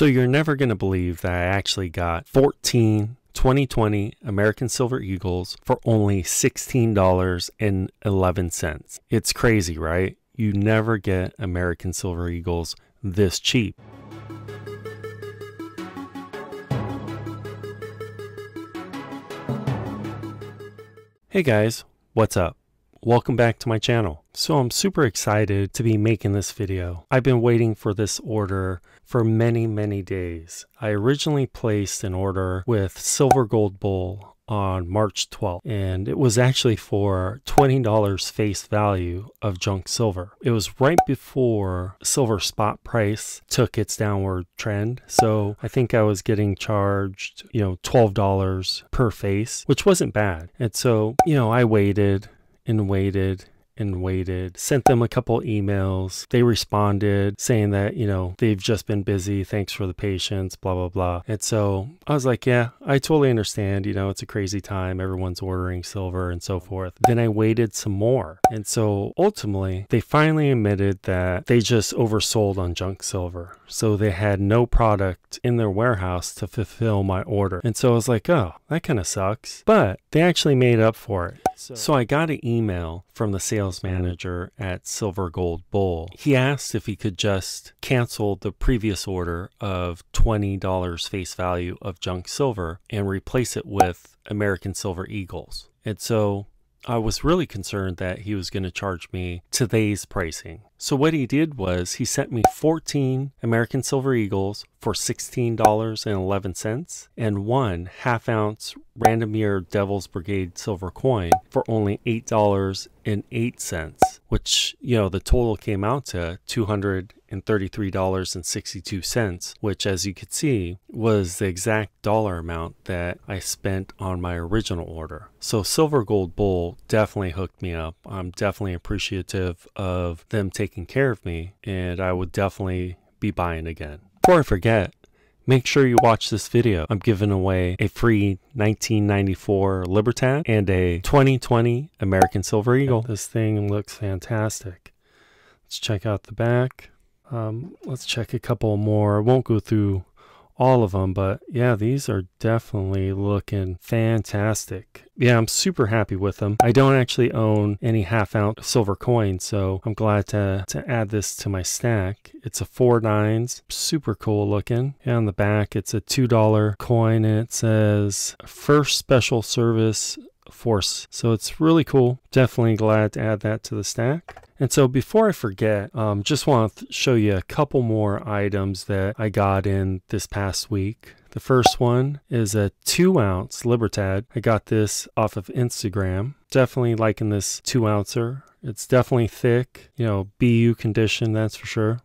So you're never going to believe that I actually got 14 2020 American Silver Eagles for only $16.11. It's crazy, right? You never get American Silver Eagles this cheap. Hey guys, what's up? Welcome back to my channel. So I'm super excited to be making this video. I've been waiting for this order for many, many days. I originally placed an order with Silver Gold Bull on March 12th, and it was actually for $20 face value of junk silver. It was right before silver spot price took its downward trend, so I think I was getting charged, you know, $12 per face, which wasn't bad. And so, you know, I waited and waited and waited, sent them a couple emails. They responded saying that, you know, they've just been busy. Thanks for the patience, blah, blah, blah. And so I was like, yeah, I totally understand. You know, it's a crazy time. Everyone's ordering silver and so forth. Then I waited some more. And so ultimately, they finally admitted that they just oversold on junk silver. So they had no product in their warehouse to fulfill my order. And so I was like, oh, that kind of sucks. But they actually made up for it. So, so I got an email from the sales sales manager at Silver Gold Bull. He asked if he could just cancel the previous order of $20 face value of junk silver and replace it with American Silver Eagles. And so I was really concerned that he was going to charge me today's pricing. So what he did was he sent me 14 American Silver Eagles for $16.11 and one half ounce Random Year Devil's Brigade silver coin for only $8.08, .08, which, you know, the total came out to 200 $33.62, which, as you could see, was the exact dollar amount that I spent on my original order. So, Silver Gold Bull definitely hooked me up. I'm definitely appreciative of them taking care of me, and I would definitely be buying again. Before I forget, Make sure you watch this video. I'm giving away a free 1994 Libertad and a 2020 American Silver Eagle. This thing looks fantastic. Let's check out the back. Um, let's check a couple more. I won't go through all of them, but yeah, these are definitely looking fantastic. Yeah, I'm super happy with them. I don't actually own any half ounce silver coin, so I'm glad to, to add this to my stack. It's a four nines, super cool looking. And on the back, it's a $2 coin and it says first special service force. So it's really cool. Definitely glad to add that to the stack. And so before I forget, um, just want to show you a couple more items that I got in this past week. The first one is a two ounce Libertad. I got this off of Instagram. Definitely liking this two ouncer. It's definitely thick, you know, BU condition, that's for sure.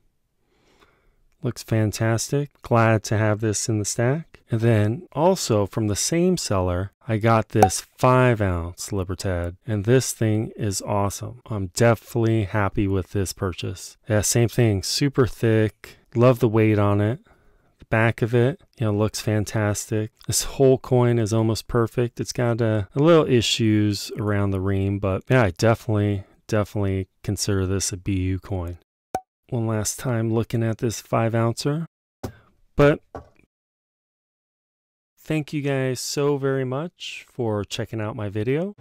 Looks fantastic. Glad to have this in the stack. And then also from the same seller, I got this 5 ounce Libertad, and this thing is awesome. I'm definitely happy with this purchase. Yeah, same thing, super thick. Love the weight on it. The back of it, you know, looks fantastic. This whole coin is almost perfect. It's got a, uh, a little issues around the ream, but yeah, I definitely, definitely consider this a BU coin one last time looking at this five ouncer. But thank you guys so very much for checking out my video.